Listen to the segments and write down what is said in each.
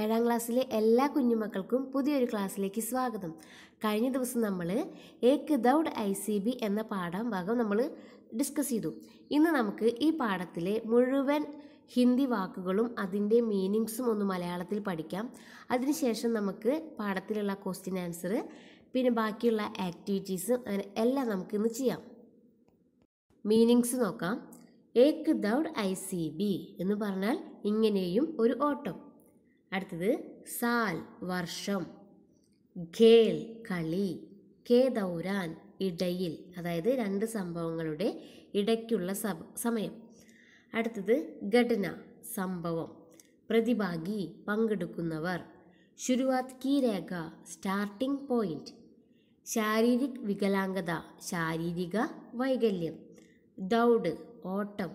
ഏഴാം ക്ലാസ്സിലെ എല്ലാ കുഞ്ഞുമക്കൾക്കും പുതിയൊരു ക്ലാസ്സിലേക്ക് സ്വാഗതം കഴിഞ്ഞ ദിവസം നമ്മൾ ഏക്ക് ദൗഡ് ഐ സി ബി എന്ന പാഠം ഭാഗം നമ്മൾ ഡിസ്കസ് ചെയ്തു ഇന്ന് നമുക്ക് ഈ പാഠത്തിലെ മുഴുവൻ ഹിന്ദി വാക്കുകളും അതിൻ്റെ മീനിങ്സും ഒന്ന് മലയാളത്തിൽ പഠിക്കാം അതിനുശേഷം നമുക്ക് പാഠത്തിലുള്ള ക്വസ്റ്റ്യൻ ആൻസർ പിന്നെ ബാക്കിയുള്ള ആക്ടിവിറ്റീസ് അങ്ങനെ എല്ലാം നമുക്ക് ഇന്ന് ചെയ്യാം മീനിങ്സ് നോക്കാം ഏക്ക് ദൗഡ് ഐ സി ബി എന്ന് പറഞ്ഞാൽ ഇങ്ങനെയും ഒരു ഓട്ടം അടുത്തത് സാൽ വർഷം ഖേൽ കളി കേ ദൗരാൻ ഇടയിൽ അതായത് രണ്ട് സംഭവങ്ങളുടെ ഇടയ്ക്കുള്ള സമയം അടുത്തത് ഘടന സംഭവം പ്രതിഭാഗി പങ്കെടുക്കുന്നവർ ശുരുവാത് കി രേഖ സ്റ്റാർട്ടിംഗ് പോയിന്റ് ശാരീരിക് വികലാംഗത ശാരീരിക വൈകല്യം ദൗഡ് ഓട്ടം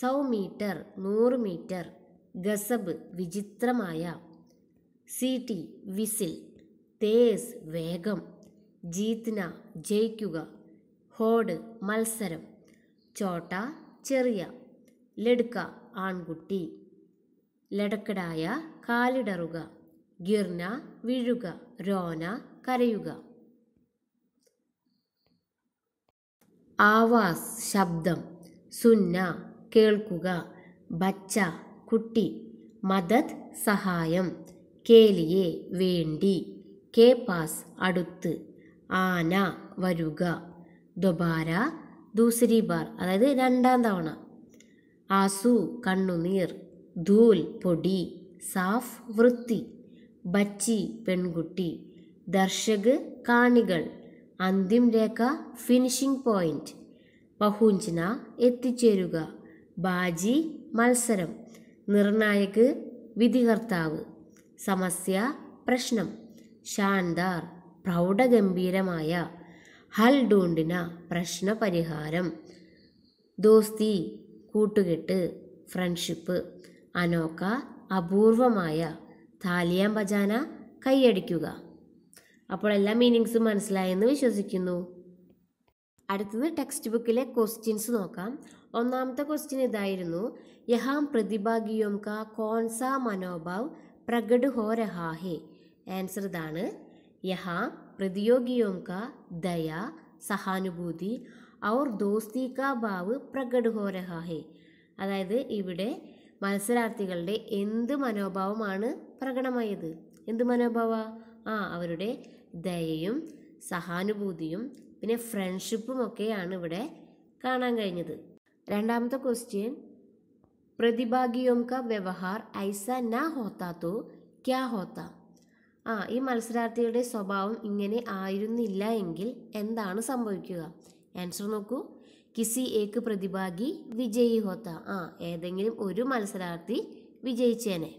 സൗ മീറ്റർ നൂറ് മീറ്റർ ഗസബ് വിചിത്രമായ ടി വിസിൽ തേസ് വേഗം ജീത്ന ജയിക്കുക ഹോഡ് മത്സരം ചോട്ട ചെറിയ ലടുക്ക ആൺകുട്ടി ലടക്കടായ കാലിടറുക ഗിർന വീഴുക രോന കരയുക ആവാസ് ശബ്ദം സുന്ന കേൾക്കുക ബച്ച കുട്ടി മദത് സഹായം കേലിയെ വേണ്ടി കെ പാസ് അടുത്ത് ആന വരുക ദുബാര ദൂസരി ബാർ അതായത് രണ്ടാം തവണ ആസു കണ്ണുനീർ ധൂൽ പൊടി സാഫ് വൃത്തി ബച്ചി പെൺകുട്ടി ദർശക് കാണികൾ അന്തിം രേഖ ഫിനിഷിംഗ് പോയിന്റ് പഹുഞ്ചന എത്തിച്ചേരുക ബാജി മത്സരം നിർണായക് വിധികർത്താവ് സമസ്യ പ്രശ്നം ശാന്താർ പ്രൗഢഗംഭീരമായ ഹൽ ഡൂണ്ടിന പ്രശ്നപരിഹാരം ദോസ്തി കൂട്ടുകെട്ട് ഫ്രണ്ട്ഷിപ്പ് അനോക്ക അപൂർവമായ താലിയാം ബജാന കൈയടിക്കുക അപ്പോൾ എല്ലാ മീനിങ്സും മനസ്സിലായെന്ന് വിശ്വസിക്കുന്നു അടുത്തത് ടെക്സ്റ്റ് ബുക്കിലെ ക്വസ്റ്റ്യൻസ് നോക്കാം ഒന്നാമത്തെ ക്വസ്റ്റ്യൻ ഇതായിരുന്നു യഹാം പ്രതിഭാഗിയോം ക കോൺസ മനോഭാവ് പ്രകട് ഹോ രഹാഹെ ആൻസർ ഇതാണ് യഹാം പ്രതിയോഗിയോം ക ദയ സഹാനുഭൂതി ഔർ ദോസ്തി കാ ഭാവ് പ്രകട് ഹോ രഹാഹെ അതായത് ഇവിടെ മത്സരാർത്ഥികളുടെ എന്ത് മനോഭാവമാണ് പ്രകടമായത് എന്ത് മനോഭാവ ആ അവരുടെ ദയയും സഹാനുഭൂതിയും പിന്നെ ഫ്രണ്ട്ഷിപ്പും ഒക്കെയാണ് ഇവിടെ കാണാൻ കഴിഞ്ഞത് രണ്ടാമത്തെ ക്വസ്റ്റ്യൻ പ്രതിഭാഗിയോം ക വ്യവഹാർ ഐസ ന ഹോത്താത്തോ ക്യാ ഹോത്ത ആ ഈ മത്സരാർത്ഥിയുടെ സ്വഭാവം ഇങ്ങനെ ആയിരുന്നില്ല എങ്കിൽ എന്താണ് സംഭവിക്കുക ആൻസർ നോക്കൂ കിസി ഏക്ക് പ്രതിഭാഗി വിജയി ഹോത്ത ആ ഏതെങ്കിലും ഒരു മത്സരാർത്ഥി വിജയിച്ചേനെ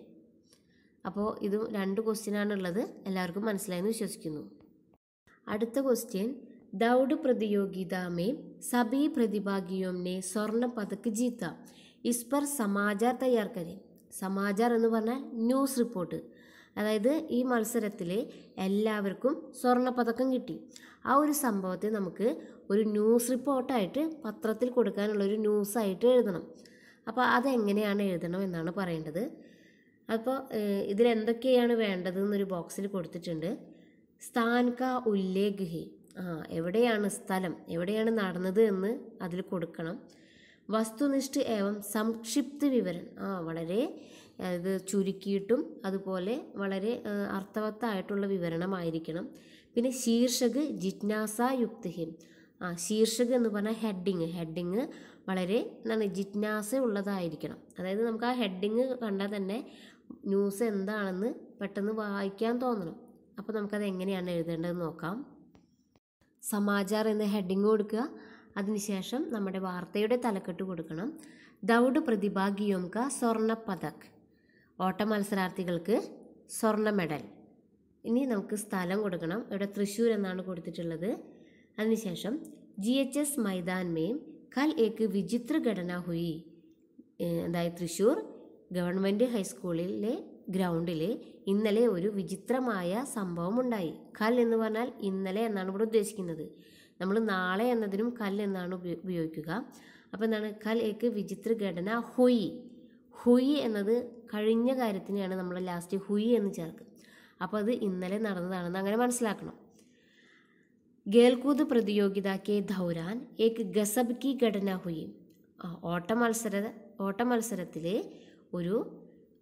അപ്പോൾ ഇത് രണ്ട് ക്വസ്റ്റ്യനാണുള്ളത് ഉള്ളത് എല്ലാവർക്കും മനസ്സിലായെന്ന് വിശ്വസിക്കുന്നു അടുത്ത ക്വസ്റ്റ്യൻ ദൗഡ് प्रतियोगिता में सभी प्रतिभागियों ने स्वर्ण ഇസ്പർ जीता സമാചാർ തയ്യാർ സമാചാർ എന്ന് പറഞ്ഞാൽ ന്യൂസ് റിപ്പോർട്ട് അതായത് ഈ മത്സരത്തിൽ എല്ലാവർക്കും സ്വർണ്ണ പതക്കം കിട്ടി ആ ഒരു സംഭവത്തെ നമുക്ക് ഒരു ന്യൂസ് റിപ്പോർട്ടായിട്ട് പത്രത്തിൽ കൊടുക്കാനുള്ള ഒരു ന്യൂസായിട്ട് എഴുതണം അപ്പോൾ അതെങ്ങനെയാണ് എഴുതണം എന്നാണ് പറയേണ്ടത് അപ്പോൾ ഇതിലെന്തൊക്കെയാണ് വേണ്ടതെന്നൊരു ബോക്സിൽ കൊടുത്തിട്ടുണ്ട് സ്ഥാൻ കാ ഉല്ലേഖ് എവിടെയാണ് സ്ഥലം എവിടെയാണ് നടന്നത് എന്ന് അതിൽ കൊടുക്കണം വസ്തുനിഷ്ഠ ഏവം സംക്ഷിപ്ത വിവരം ആ വളരെ ഇത് ചുരുക്കിയിട്ടും അതുപോലെ വളരെ അർത്ഥവത്തായിട്ടുള്ള വിവരണമായിരിക്കണം പിന്നെ ശീർഷക് ജിജ്ഞാസായുക്തിഹ്യം ആ ശീർഷക് എന്ന് പറഞ്ഞാൽ ഹെഡിങ് ഹെഡിങ് വളരെ എന്താണ് ജിജ്ഞാസ ഉള്ളതായിരിക്കണം അതായത് നമുക്ക് ആ ഹെഡിങ് കണ്ടാൽ തന്നെ ന്യൂസ് എന്താണെന്ന് പെട്ടെന്ന് വായിക്കാൻ തോന്നണം അപ്പോൾ നമുക്കത് എങ്ങനെയാണ് എഴുതേണ്ടതെന്ന് നോക്കാം സമാചാർ എന്ന ഹെഡിങ് കൊടുക്കുക അതിനുശേഷം നമ്മുടെ വാർത്തയുടെ തലക്കെട്ട് കൊടുക്കണം ദൗഡ് പ്രതിഭാഗിയോംക സ്വർണ്ണ പതക് ഓട്ട മത്സരാർത്ഥികൾക്ക് സ്വർണ്ണ മെഡൽ ഇനി നമുക്ക് സ്ഥലം കൊടുക്കണം ഇവിടെ തൃശ്ശൂർ എന്നാണ് കൊടുത്തിട്ടുള്ളത് അതിനുശേഷം ജി എച്ച് എസ് മൈതാൻമേം കൽ ഏക്ക് വിചിത്ര ഘടന ഹുയി അതായത് തൃശ്ശൂർ ഗവൺമെൻറ് ഹൈസ്കൂളിലെ ഗ്രൗണ്ടിൽ ഇന്നലെ ഒരു വിചിത്രമായ സംഭവം ഉണ്ടായി കൽ എന്ന് പറഞ്ഞാൽ ഇന്നലെ എന്നാണ് ഇവിടെ ഉദ്ദേശിക്കുന്നത് നമ്മൾ നാളെ എന്നതിനും കൽ എന്നാണ് ഉപയോഗിക്കുക അപ്പോൾ എന്താണ് കൽ ഏക്ക് വിചിത്ര ഘടന ഹുയി ഹുയി എന്നത് കഴിഞ്ഞ കാര്യത്തിനെയാണ് നമ്മൾ ലാസ്റ്റ് ഹുയി എന്ന് ചേർക്കുക അപ്പോൾ അത് ഇന്നലെ നടന്നതാണെന്ന് അങ്ങനെ മനസ്സിലാക്കണം ഗേൽകൂത് പ്രതിയോഗിത കെ ധൗരാൻ ഏക്ക് ഗസബ് കി ഘടന ഹുയി ഓട്ട മത്സര ഓട്ട മത്സരത്തിലെ ഒരു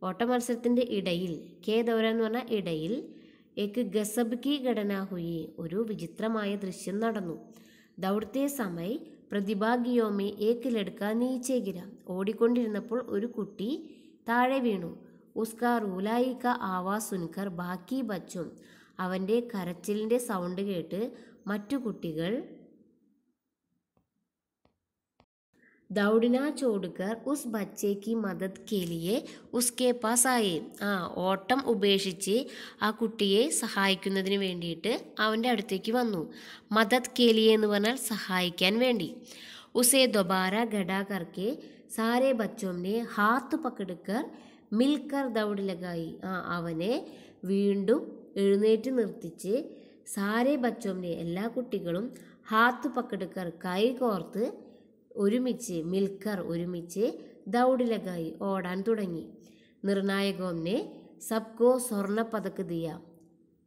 ഓട്ടമത്സരത്തിൻ്റെ ഇടയിൽ കെ ദൗര എന്ന് പറഞ്ഞാൽ ഇടയിൽ ഏക്ക് ഗസബ് കി ഘടന ഹുയി ഒരു വിചിത്രമായ ദൃശ്യം നടന്നു ദൗർത്തെ സമയ പ്രതിഭാഗിയോമെ ഏക്കിലെടുക്കാൻ നീച്ചേകിര ഓടിക്കൊണ്ടിരുന്നപ്പോൾ ഒരു കുട്ടി താഴെ വീണു ഉസ്കാ റൂലായിക്ക ആവാ സുൻകർ ബാക്കി ബച്ചും അവൻ്റെ കരച്ചിലിൻ്റെ സൗണ്ട് കേട്ട് മറ്റു കുട്ടികൾ ദൗഡിനാ छोड़कर ഉസ് ബച്ചേക്ക് മദത് मदद के ഉസ്കെ പാസ് ആയി ആ ഓട്ടം ഉപേക്ഷിച്ച് ആ കുട്ടിയെ സഹായിക്കുന്നതിന് വേണ്ടിയിട്ട് അവൻ്റെ അടുത്തേക്ക് വന്നു മദത് കേലിയെ എന്ന് പറഞ്ഞാൽ സഹായിക്കാൻ വേണ്ടി ഉസേ ദൊബാര ഗഡാ സാരേ ബച്ചോമിനെ ഹാത്ത് പക്കെടുക്കർ മിൽക്കർ ദൗഡിലകായി ആ അവനെ വീണ്ടും എഴുന്നേറ്റ് നിർത്തിച്ച് സാരേ ബച്ചോമിനെ എല്ലാ കുട്ടികളും ഹാത്ത് പക്കെടുക്കർ കൈ കോർത്ത് ഒരുമിച്ച് മിൽക്കർ ഒരുമിച്ച് ദൗഡിലകായി ഓടാൻ തുടങ്ങി നിർണായകോംനെ സബ്കോ സ്വർണ്ണ പതക്ക് ദിയ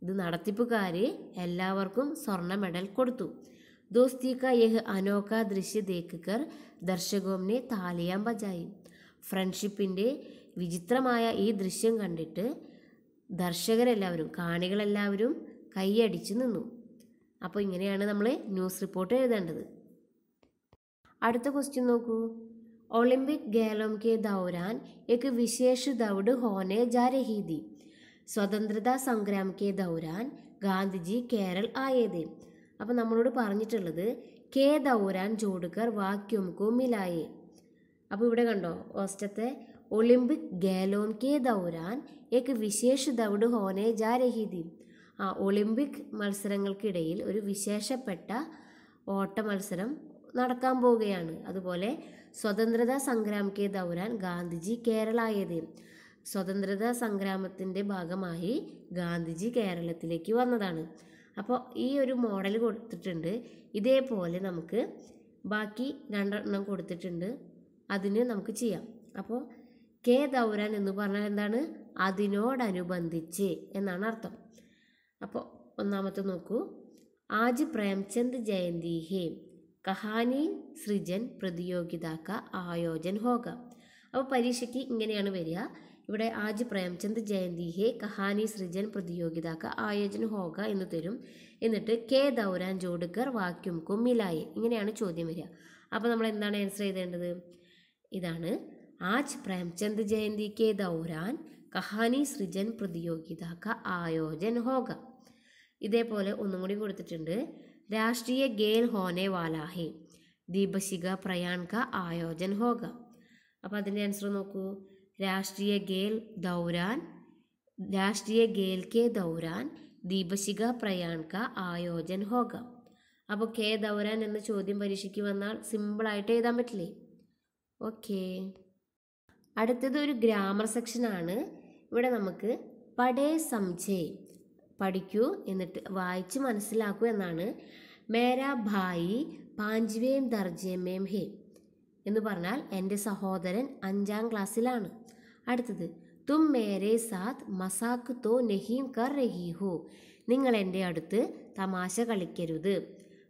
ഇത് നടത്തിപ്പുകാർ എല്ലാവർക്കും സ്വർണ്ണ മെഡൽ കൊടുത്തു ദോസ്തിക്ക യഹ് यह ദൃശ്യ ദേക്കർ ദർശകോമിനെ താലിയാൻ ബജായി ഫ്രണ്ട്ഷിപ്പിൻ്റെ വിചിത്രമായ ഈ ദൃശ്യം കണ്ടിട്ട് ദർശകരെല്ലാവരും കാണികളെല്ലാവരും കൈയടിച്ചു നിന്നു അപ്പോൾ ഇങ്ങനെയാണ് നമ്മൾ ന്യൂസ് റിപ്പോർട്ട് എഴുതേണ്ടത് അടുത്ത ക്വസ്റ്റ്യൻ നോക്കൂ ഒളിമ്പിക് ഗേലോം കെ ദൗരാൻ एक विशेष ദൗഡ് होने जा रही थी സ്വതന്ത്രതാ സംഗ്രാം കെ ദൗരാൻ ഗാന്ധിജി കേരൾ ആയത് അപ്പം നമ്മളോട് പറഞ്ഞിട്ടുള്ളത് കെ ദൗരാൻ ജോഡുക്കർ വാക്യൂം കോ അപ്പോൾ ഇവിടെ കണ്ടോ ഓസ്റ്റത്തെ ഒളിമ്പിക് ഗേലോം കെ ദൗരാൻ എക്ക് വിശേഷ ദൗഡ് ഹോനെ ജാരഹീതി ആ ഒളിമ്പിക് മത്സരങ്ങൾക്കിടയിൽ ഒരു വിശേഷപ്പെട്ട ഓട്ട മത്സരം നടക്കാൻ പോവുകയാണ് അതുപോലെ സ്വതന്ത്രതാ സംഗ്രാം കെ ദൗരാൻ ഗാന്ധിജി കേരളായത് സ്വതന്ത്രതാ സംഗ്രാമത്തിൻ്റെ ഭാഗമായി ഗാന്ധിജി കേരളത്തിലേക്ക് വന്നതാണ് അപ്പോൾ ഈ ഒരു മോഡൽ കൊടുത്തിട്ടുണ്ട് ഇതേപോലെ നമുക്ക് ബാക്കി രണ്ടെണ്ണം കൊടുത്തിട്ടുണ്ട് അതിന് നമുക്ക് ചെയ്യാം അപ്പോൾ കെ ദൗരാൻ എന്ന് പറഞ്ഞാൽ എന്താണ് അതിനോടനുബന്ധിച്ച് എന്നാണ് അർത്ഥം അപ്പോൾ ഒന്നാമത്തെ നോക്കൂ ആജ് പ്രേംചന്ദ് ജയന്തി ഹേം കഹാനി സൃജൻ പ്രതിയോഗിതാക്ക ആയോജൻ ഹോക അപ്പോൾ പരീക്ഷയ്ക്ക് ഇങ്ങനെയാണ് വരിക ഇവിടെ ആജ് പ്രേംചന്ദ് ജയന്തി ഹേ കഹാനി സൃജൻ പ്രതിയോഗിതാക്ക ആയോജൻ ഹോക എന്ന് തരും എന്നിട്ട് കെ ദൗരാൻ ജോഡുക്കർ വാക്യം കുമ്മിലായി ഇങ്ങനെയാണ് ചോദ്യം വരിക അപ്പോൾ നമ്മൾ എന്താണ് ആൻസർ ചെയ്തേണ്ടത് ഇതാണ് ആജ് പ്രേംചന്ദ് ജയന്തി കെ ദൗരാൻ കഹാനി സൃജൻ പ്രതിയോഗിതാക്ക ആയോജൻ ഹോക ഇതേപോലെ ഒന്നും കൂടി കൊടുത്തിട്ടുണ്ട് രാഷ്ട്രീയ ഗേൽ ഹോനെ വാലാഹെ ദീപശിഖ പ്രയാൺക ആയോജൻ ഹോക അപ്പം അതിൻ്റെ ആൻസർ നോക്കൂ രാഷ്ട്രീയ ഗേൽ ദൗരാൻ രാഷ്ട്രീയ ഗേൽ കെ ദൗരാൻ ദീപശിഖ പ്രയാൺക ആയോജൻ ഹോക അപ്പോൾ കെ ദൗരാൻ എന്ന ചോദ്യം പരീക്ഷയ്ക്ക് വന്നാൽ സിമ്പിളായിട്ട് എഴുതാൻ പറ്റില്ലേ ഓക്കെ അടുത്തത് ഒരു ഗ്രാമർ സെക്ഷനാണ് ഇവിടെ നമുക്ക് പടേ സംജയ് പഠിക്കൂ എന്നിട്ട് വായിച്ച് മനസ്സിലാക്കൂ എന്നാണ് മേരാ ഭായി പാഞ്ചുവേം ദർജേമേം ഹേ എന്ന് പറഞ്ഞാൽ എൻ്റെ സഹോദരൻ അഞ്ചാം ക്ലാസ്സിലാണ് അടുത്തത് തും മേരെ സാത് മസാക്ക് തോ നഹീം കർ റഹി ഹോ നിങ്ങൾ എൻ്റെ അടുത്ത് തമാശ കളിക്കരുത്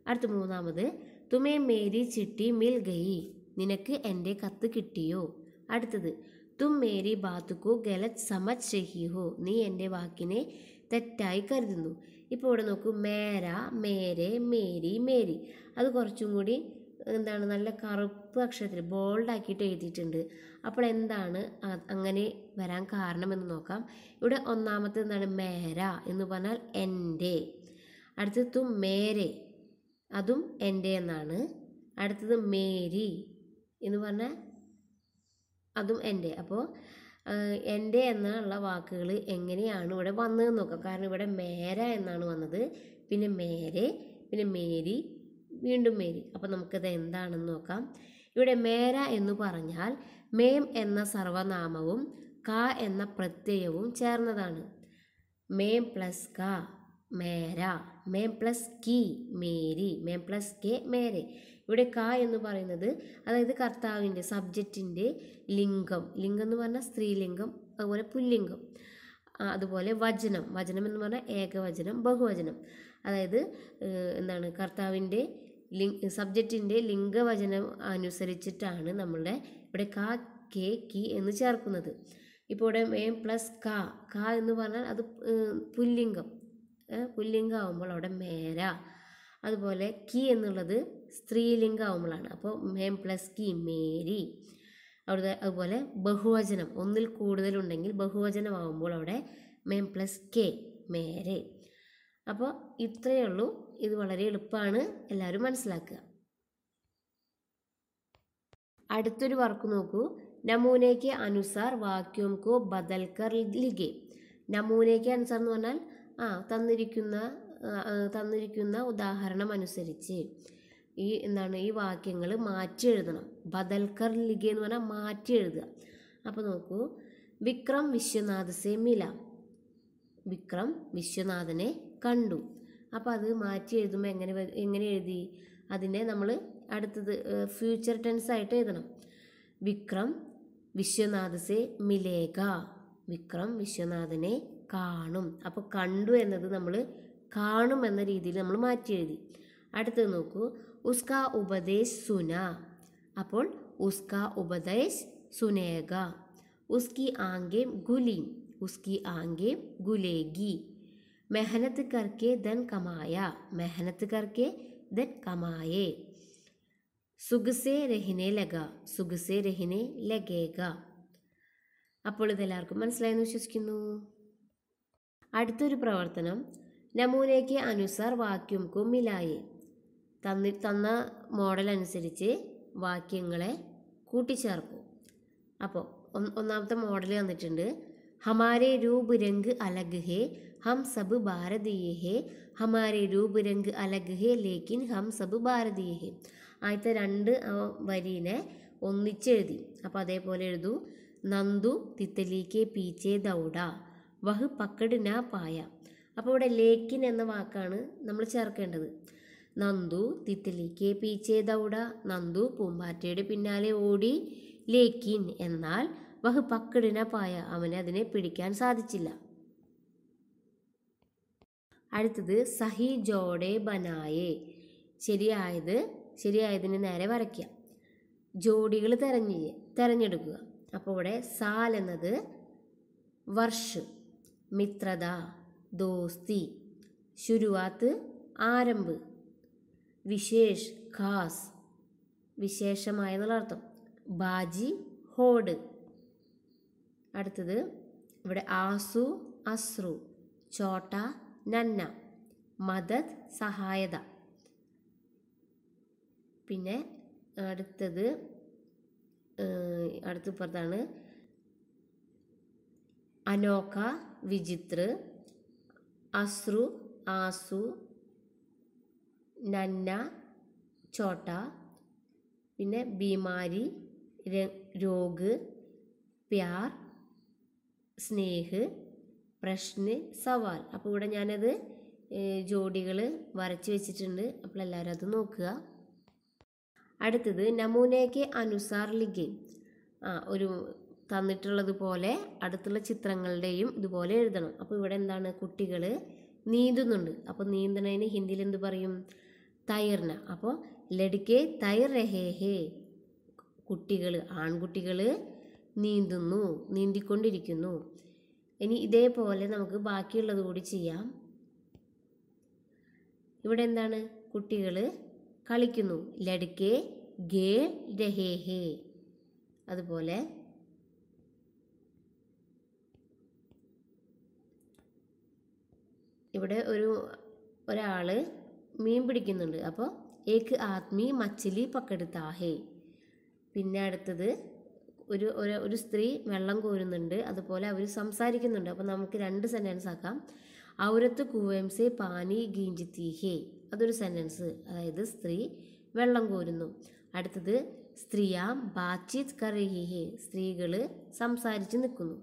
അടുത്ത മൂന്നാമത് തുമേ മേരി ചിട്ടി മിൽ ഗയി നിനക്ക് എൻ്റെ കത്ത് കിട്ടിയോ അടുത്തത് തും മേരി ബാത്തുക്കോ ഗലത് സമജ് റഹി ഹോ നീ എൻ്റെ വാക്കിനെ തെറ്റായി കരുതുന്നു ഇപ്പോൾ ഇവിടെ നോക്കൂ മേര മേരെ മേരി മേരി അത് കുറച്ചും കൂടി എന്താണ് നല്ല കറുപ്പ് അക്ഷരത്തിൽ ബോൾഡാക്കിയിട്ട് എഴുതിയിട്ടുണ്ട് അപ്പോൾ എന്താണ് അങ്ങനെ വരാൻ കാരണമെന്ന് നോക്കാം ഇവിടെ ഒന്നാമത്തെ എന്താണ് മേര എന്ന് പറഞ്ഞാൽ എൻ്റെ അടുത്തത് മേരെ അതും എൻ്റെ എന്നാണ് അടുത്തത് മേരി എന്ന് പറഞ്ഞാൽ അതും എൻ്റെ അപ്പോൾ എൻ്റെ എന്നുള്ള വാക്കുകൾ എങ്ങനെയാണ് ഇവിടെ വന്നത് നോക്കാം കാരണം ഇവിടെ മേര എന്നാണ് വന്നത് പിന്നെ മേരെ പിന്നെ മേരി വീണ്ടും മേരി അപ്പോൾ നമുക്കത് എന്താണെന്ന് നോക്കാം ഇവിടെ മേര എന്ന് പറഞ്ഞാൽ മേം എന്ന സർവനാമവും ക എന്ന പ്രത്യയവും ചേർന്നതാണ് മേം പ്ലസ് ക മേര മേം പ്ലസ് കി മേരി മേം പ്ലസ് കെ മേരെ ഇവിടെ ക എന്ന് പറയുന്നത് അതായത് കർത്താവിൻ്റെ സബ്ജക്റ്റിൻ്റെ ലിംഗം ലിംഗം എന്ന് പറഞ്ഞാൽ സ്ത്രീലിംഗം അതുപോലെ പുല്ലിംഗം അതുപോലെ വചനം വചനം എന്ന് പറഞ്ഞാൽ ഏകവചനം ബഹുവചനം അതായത് എന്താണ് കർത്താവിൻ്റെ ലിംഗ് സബ്ജക്റ്റിൻ്റെ ലിംഗവചനം അനുസരിച്ചിട്ടാണ് നമ്മളുടെ ഇവിടെ ക കെ കി എന്ന് ചേർക്കുന്നത് ഇപ്പോൾ ഇവിടെ മേം പ്ലസ് ക ക എന്ന് പറഞ്ഞാൽ അത് പുല്ലിംഗം പുല്ലിംഗം ആവുമ്പോൾ അവിടെ മേര അതുപോലെ കി എന്നുള്ളത് സ്ത്രീലിംഗമാകുമ്പോഴാണ് അപ്പോൾ മേം പ്ലസ് കി മേരി അവിടെ അതുപോലെ ബഹുവചനം ഒന്നിൽ കൂടുതലുണ്ടെങ്കിൽ ബഹുവചനമാകുമ്പോൾ അവിടെ മേം പ്ലസ് കെ മേരെ അപ്പോൾ ഇത്രയേ ഉള്ളൂ ഇത് വളരെ എളുപ്പമാണ് എല്ലാവരും മനസ്സിലാക്കുക അടുത്തൊരു വർക്ക് നോക്കൂ നമൂനയ്ക്ക് അനുസാർ വാക്യം കോ ബദൽക്കർ ലിഗെ നമൂനയ്ക്ക് അനുസാർ എന്ന് പറഞ്ഞാൽ ആ തന്നിരിക്കുന്ന തന്നിരിക്കുന്ന ഉദാഹരണം അനുസരിച്ച് ഈ എന്താണ് ഈ വാക്യങ്ങൾ മാറ്റി എഴുതണം ബദൽക്കർ ലിഗ എന്ന് പറഞ്ഞാൽ മാറ്റി എഴുതുക അപ്പോൾ നോക്കൂ വിക്രം വിശ്വനാഥ് സെ മില വിക്രം വിശ്വനാഥനെ കണ്ടു അപ്പോൾ അത് മാറ്റി എഴുതുമ്പോൾ എങ്ങനെ എങ്ങനെ എഴുതി അതിനെ നമ്മൾ അടുത്തത് ഫ്യൂച്ചർ ടെൻസ് ആയിട്ട് എഴുതണം വിക്രം വിശ്വനാഥ് സെ മിലേഖ വിക്രം വിശ്വനാഥനെ കാണും അപ്പോൾ കണ്ടു എന്നത് നമ്മൾ കാണും എന്ന രീതിയിൽ നമ്മൾ മാറ്റി എഴുതി അടുത്തത് നോക്കൂ ഉസ്ക ഉപദേശ് സുന അപ്പോൾ ഉസ്ക ഉപദേശ് സുനേഗ ഉസ്കി ആംഗേം ഗുലി ഉസ്കി ആംഗേം ഗുലേഗി മെഹനത്ത് കർക്കെ ദൻ കമായ മെഹനത്ത് കർക്കെ ദൻ കമായേ സുഖസേ രഹിനെ ലഗ സുഖസേ രഹിനെ ലഗേഗ അപ്പോൾ ഇതെല്ലാവർക്കും മനസ്സിലായെന്ന് വിശ്വസിക്കുന്നു അടുത്തൊരു പ്രവർത്തനം നമൂനയ്ക്ക് അനുസാർ വാക്യൂം കുമ്മിലായി തന്നി തന്ന മോഡൽ അനുസരിച്ച് വാക്യങ്ങളെ കൂട്ടിച്ചേർക്കും അപ്പോൾ ഒന്നാമത്തെ മോഡൽ തന്നിട്ടുണ്ട് ഹമാരെ രൂപ് രംഗ് അലഗ് ഹേ ഹം സബ് ഭാരതീയ ഹേ ഹമാരെ രൂപ് രംഗ് അലഗ് ഹേ ലേക്കിൻ ഹം സബ് ഭാരതീയ ഹേ ആദ്യത്തെ രണ്ട് വരീനെ ഒന്നിച്ചെഴുതി അപ്പോൾ അതേപോലെ എഴുതു നന്ദു തിത്തലിക്ക് പീച്ചേ ദൗഡ വഹ് പക്കട് നാ പായ അപ്പോൾ ഇവിടെ ലേക്കിൻ എന്ന വാക്കാണ് നമ്മൾ ചേർക്കേണ്ടത് നന്ദു കെ പീച്ചേ ദൗഡ നന്ദു പൂമ്പാറ്റയുടെ പിന്നാലെ ഓടി ലേക്കിൻ എന്നാൽ വഹ് പക്കിടിന പായ അവന് അതിനെ പിടിക്കാൻ സാധിച്ചില്ല അടുത്തത് സഹി ജോഡെ ബനായെ ശരിയായത് ശരിയായതിന് നേരെ വരയ്ക്കുക ജോഡികൾ തെരഞ്ഞ തിരഞ്ഞെടുക്കുക അപ്പോൾ ഇവിടെ സാൽ എന്നത് വർഷ് മിത്രത ദോസ്തി ശുരുവാത്ത് ആരംഭ് വിശേഷ് ഖാസ് വിശേഷമായ അർത്ഥം ബാജി ഹോഡ് അടുത്തത് ഇവിടെ ആസു അസ്രു ചോട്ട നന്ന മദത് സഹായത പിന്നെ അടുത്തത് അടുത്ത പുറത്താണ് അനോക വിചിത്ര അസ്രു ആസു നന്ന ചോട്ട പിന്നെ ബീമാരി രോഗ് പ്യാർ സ്നേഹ് പ്രശ്ന് സവാൽ അപ്പോൾ ഇവിടെ ഞാനത് ജോഡികൾ വരച്ച് വെച്ചിട്ടുണ്ട് അപ്പോൾ എല്ലാവരും അത് നോക്കുക അടുത്തത് നമൂനയ്ക്ക് അനുസാർ ലിഖെ ആ ഒരു തന്നിട്ടുള്ളതുപോലെ അടുത്തുള്ള ചിത്രങ്ങളുടെയും ഇതുപോലെ എഴുതണം അപ്പോൾ ഇവിടെ എന്താണ് കുട്ടികൾ നീന്തുന്നുണ്ട് അപ്പോൾ നീന്തണതിന് ഹിന്ദിയിൽ എന്ത് പറയും തൈറിന അപ്പോൾ ലടുക്കെ തൈർ രഹേ ഹേ കുട്ടികൾ ആൺകുട്ടികൾ നീന്തുന്നു നീന്തിക്കൊണ്ടിരിക്കുന്നു ഇനി ഇതേപോലെ നമുക്ക് ബാക്കിയുള്ളത് കൂടി ചെയ്യാം ഇവിടെ എന്താണ് കുട്ടികൾ കളിക്കുന്നു ലടുക്കെ ഗേ രഹേ ഹേ അതുപോലെ ഇവിടെ ഒരു ഒരാൾ മീൻ പിടിക്കുന്നുണ്ട് അപ്പോൾ ഏക്ക് ആത്മി മച്ചിലി പക്കെടുത്താഹേ പിന്നെ അടുത്തത് ഒരു ഒരു സ്ത്രീ വെള്ളം കോരുന്നുണ്ട് അതുപോലെ അവർ സംസാരിക്കുന്നുണ്ട് അപ്പോൾ നമുക്ക് രണ്ട് സെൻറ്റൻസ് ആക്കാം ഔരത്ത് കുവേംസെ പാനി ഗീഞ്ചിത്തി ഹേ അതൊരു സെൻറ്റൻസ് അതായത് സ്ത്രീ വെള്ളം കോരുന്നു അടുത്തത് സ്ത്രീയാം ബാച്ചിത് കറിഹിഹേ സ്ത്രീകൾ സംസാരിച്ച് നിൽക്കുന്നു